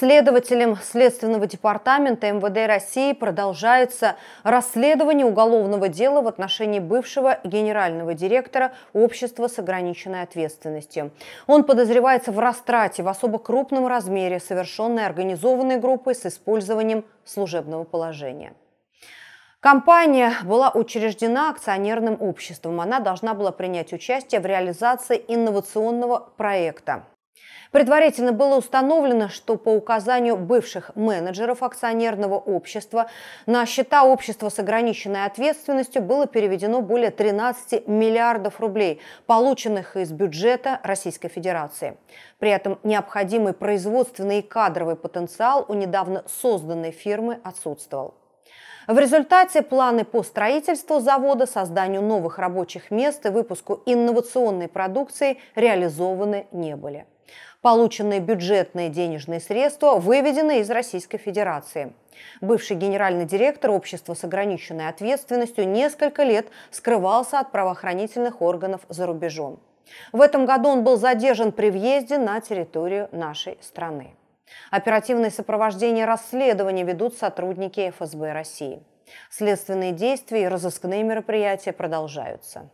Следователем Следственного департамента МВД России продолжается расследование уголовного дела в отношении бывшего генерального директора Общества с ограниченной ответственностью. Он подозревается в растрате в особо крупном размере, совершенной организованной группой с использованием служебного положения. Компания была учреждена акционерным обществом. Она должна была принять участие в реализации инновационного проекта Предварительно было установлено, что по указанию бывших менеджеров акционерного общества на счета общества с ограниченной ответственностью было переведено более 13 миллиардов рублей, полученных из бюджета Российской Федерации. При этом необходимый производственный и кадровый потенциал у недавно созданной фирмы отсутствовал. В результате планы по строительству завода, созданию новых рабочих мест и выпуску инновационной продукции реализованы не были. Полученные бюджетные денежные средства выведены из Российской Федерации. Бывший генеральный директор общества с ограниченной ответственностью несколько лет скрывался от правоохранительных органов за рубежом. В этом году он был задержан при въезде на территорию нашей страны. Оперативное сопровождение расследования ведут сотрудники ФСБ России. Следственные действия и разыскные мероприятия продолжаются.